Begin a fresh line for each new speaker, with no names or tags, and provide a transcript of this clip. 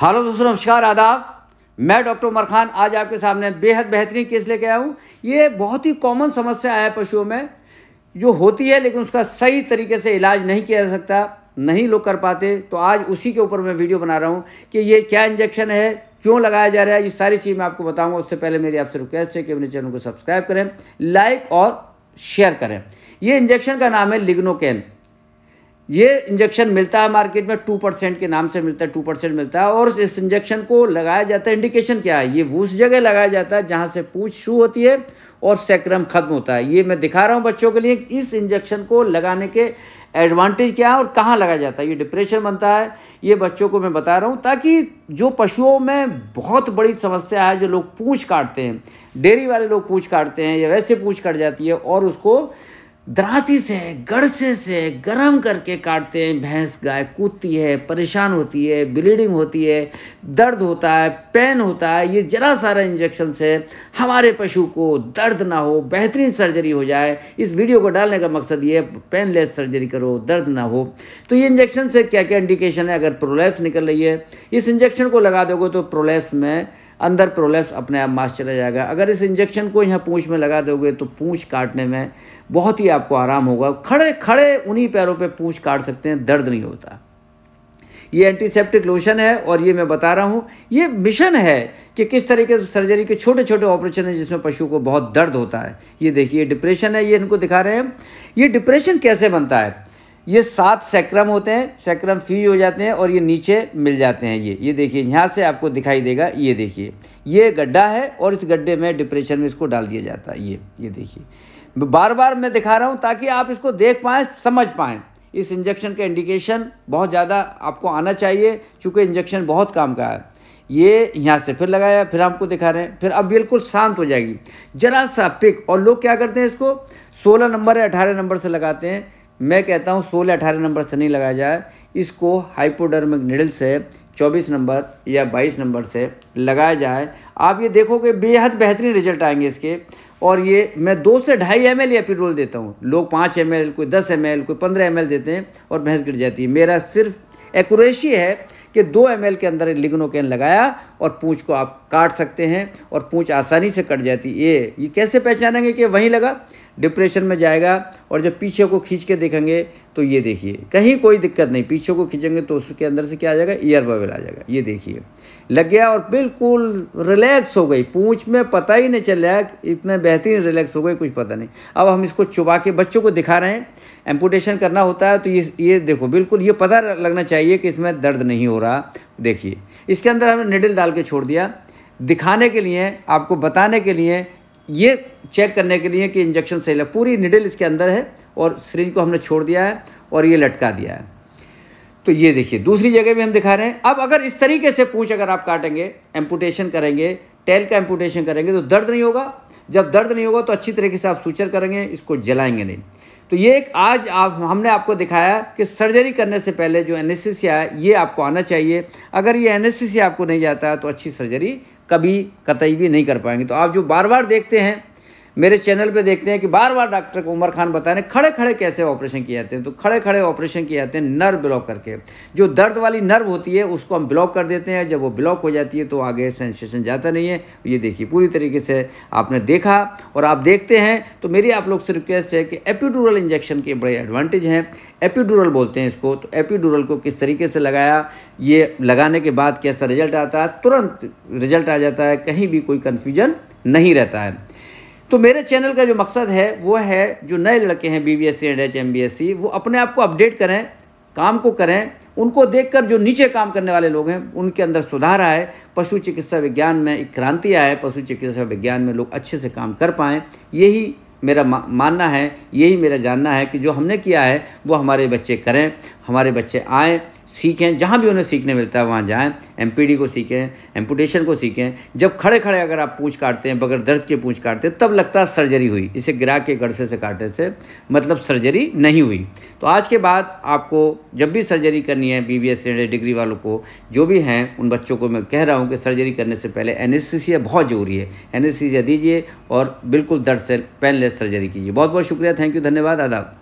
हारो दोस्तों नमस्कार आदाब मैं डॉक्टर उमर खान आज आपके सामने बेहद बेहतरीन केस लेके आया हूँ ये बहुत ही कॉमन समस्या है पशुओं में जो होती है लेकिन उसका सही तरीके से इलाज नहीं किया जा सकता नहीं लोग कर पाते तो आज उसी के ऊपर मैं वीडियो बना रहा हूँ कि ये क्या इंजेक्शन है क्यों लगाया जा रहा है ये सारी चीज़ मैं आपको बताऊँगा उससे पहले मेरी आपसे रिक्वेस्ट है कि अपने चैनल को सब्सक्राइब करें लाइक और शेयर करें ये इंजेक्शन का नाम है लिग्नोकैन ये इंजेक्शन मिलता है मार्केट में टू परसेंट के नाम से मिलता है टू परसेंट मिलता है और इस इंजेक्शन को लगाया जाता है इंडिकेशन क्या है ये उस जगह लगाया जाता है जहाँ से पूछ शू होती है और सेक्रम खत्म होता है ये मैं दिखा रहा हूँ बच्चों के लिए इस इंजेक्शन को लगाने के एडवांटेज क्या है और कहाँ लगाया जाता है ये डिप्रेशन बनता है ये बच्चों को मैं बता रहा हूँ ताकि जो पशुओं में बहुत बड़ी समस्या है जो लोग पूछ काटते हैं डेयरी वाले लोग पूछ काटते हैं या वैसे पूछ काट जाती है और उसको दराती से गड़से से गर्म करके काटते हैं भैंस गाय कूदती है परेशान होती है ब्लीडिंग होती है दर्द होता है पेन होता है ये जरा सारा इंजेक्शन से हमारे पशु को दर्द ना हो बेहतरीन सर्जरी हो जाए इस वीडियो को डालने का मकसद ये पेनलेस सर्जरी करो दर्द ना हो तो ये इंजेक्शन से क्या क्या इंडिकेशन है अगर प्रोलैप्स निकल रही है इस इंजेक्शन को लगा दोगे तो प्रोलैप्स में अंदर प्रोलेप्स अपने आप मास चला जाएगा अगर इस इंजेक्शन को यहाँ पूँछ में लगा दोगे तो पूँछ काटने में बहुत ही आपको आराम होगा खड़े खड़े उन्हीं पैरों पे पूँछ काट सकते हैं दर्द नहीं होता ये एंटीसेप्टिक लोशन है और ये मैं बता रहा हूँ ये मिशन है कि किस तरीके से सर्जरी के छोटे छोटे ऑपरेशन है जिसमें पशु को बहुत दर्द होता है ये देखिए डिप्रेशन है ये इनको दिखा रहे हैं ये डिप्रेशन कैसे बनता है ये सात सैक्रम होते हैं सैक्रम फ्री हो जाते हैं और ये नीचे मिल जाते हैं ये ये देखिए यहाँ से आपको दिखाई देगा ये देखिए ये गड्ढा है और इस गड्ढे में डिप्रेशन में इसको डाल दिया जाता है ये ये देखिए बार बार मैं दिखा रहा हूँ ताकि आप इसको देख पाएँ समझ पाएँ इस इंजेक्शन का इंडिकेशन बहुत ज़्यादा आपको आना चाहिए चूँकि इंजेक्शन बहुत काम का है ये यहाँ से फिर लगाया फिर आपको दिखा रहे हैं फिर अब बिल्कुल शांत हो जाएगी जरा सा पिक और लोग क्या करते हैं इसको सोलह नंबर या अठारह नंबर से लगाते हैं मैं कहता हूँ सोलह अठारह नंबर से नहीं लगाया जाए इसको हाइपोडर्मिक निडल से 24 नंबर या 22 नंबर से लगाया जाए आप ये देखोगे बेहद बेहतरीन रिजल्ट आएंगे इसके और ये मैं दो से ढाई एम एल या पिट्रोल देता हूँ लोग पाँच एम एल कोई दस एम एल कोई पंद्रह एम एल देते हैं और भैंस गिर जाती है मेरा सिर्फ एकूरेसी है कि दो एम के अंदर लिग्नोकैन लगाया और पूँछ को आप काट सकते हैं और पूँछ आसानी से कट जाती ये ये कैसे पहचानेंगे कि वहीं लगा डिप्रेशन में जाएगा और जब पीछे को खींच के देखेंगे तो ये देखिए कहीं कोई दिक्कत नहीं पीछे को खींचेंगे तो उसके अंदर से क्या आ जाएगा ईयर बबल आ जाएगा ये देखिए लग गया और बिल्कुल रिलैक्स हो गई पूँछ में पता ही नहीं चल रहा इतने बेहतरीन रिलैक्स हो गई कुछ पता नहीं अब हम इसको चुबा के बच्चों को दिखा रहे हैं एम्पूटेशन करना होता है तो ये ये देखो बिल्कुल ये पता लगना चाहिए कि इसमें दर्द नहीं हो रहा देखिए इसके अंदर हमने निडल डाल के छोड़ दिया दिखाने के लिए आपको बताने के लिए ये चेक करने के लिए कि इंजेक्शन सही लगा पूरी निडल इसके अंदर है और सिरिंज को हमने छोड़ दिया है और ये लटका दिया है तो ये देखिए दूसरी जगह भी हम दिखा रहे हैं अब अगर इस तरीके से पूछ अगर आप काटेंगे एम्पुटेशन करेंगे टेल का एम्पुटेशन करेंगे तो दर्द नहीं होगा जब दर्द नहीं होगा तो अच्छी तरीके से आप सूचर करेंगे इसको जलाएंगे नहीं तो ये एक आज आप हमने आपको दिखाया कि सर्जरी करने से पहले जो एनेस्थीसिया है ये आपको आना चाहिए अगर ये एनेस्थीसिया आपको नहीं जाता है तो अच्छी सर्जरी कभी कतई भी नहीं कर पाएंगे तो आप जो बार बार देखते हैं मेरे चैनल पे देखते हैं कि बार बार डॉक्टर उमर खान बता रहे खड़े खड़े कैसे ऑपरेशन किए जाते हैं तो खड़े खड़े ऑपरेशन किए जाते हैं नर्व ब्लॉक करके जो दर्द वाली नर्व होती है उसको हम ब्लॉक कर देते हैं जब वो ब्लॉक हो जाती है तो आगे सेंसेशन जाता नहीं है ये देखिए पूरी तरीके से आपने देखा और आप देखते हैं तो मेरी आप लोग से रिक्वेस्ट है कि एपीडूरल इंजेक्शन के बड़े एडवांटेज हैं एपीडूरल बोलते हैं इसको तो एपीडूरल को किस तरीके से लगाया ये लगाने के बाद कैसा रिजल्ट आता है तुरंत रिजल्ट आ जाता है कहीं भी कोई कन्फ्यूजन नहीं रहता है तो मेरे चैनल का जो मकसद है वो है जो नए लड़के हैं B B and H M वो अपने आप को अपडेट करें काम को करें उनको देखकर जो नीचे काम करने वाले लोग हैं उनके अंदर सुधार आए पशु चिकित्सा विज्ञान में एक क्रांति आए पशु चिकित्सा विज्ञान में लोग अच्छे से काम कर पाएँ यही मेरा मानना है यही मेरा जानना है कि जो हमने किया है वो हमारे बच्चे करें हमारे बच्चे आएँ सीखें जहाँ भी उन्हें सीखने मिलता है वहाँ जाएँ एमपीडी को सीखें एम्पूटेशन को सीखें जब खड़े खड़े अगर आप पूछ काटते हैं बगैर दर्द के पूछ काटते हैं तब लगता है सर्जरी हुई इसे गिरा के गड़से से काटने से मतलब सर्जरी नहीं हुई तो आज के बाद आपको जब भी सर्जरी करनी है बी बी एस डिग्री वालों को जो भी हैं उन बच्चों को मैं कह रहा हूँ कि सर्जरी करने से पहले एन बहुत ज़रूरी है एन दीजिए और बिल्कुल दर्द से पेनलेस सर्जरी कीजिए बहुत बहुत शुक्रिया थैंक यू धन्यवाद आदाब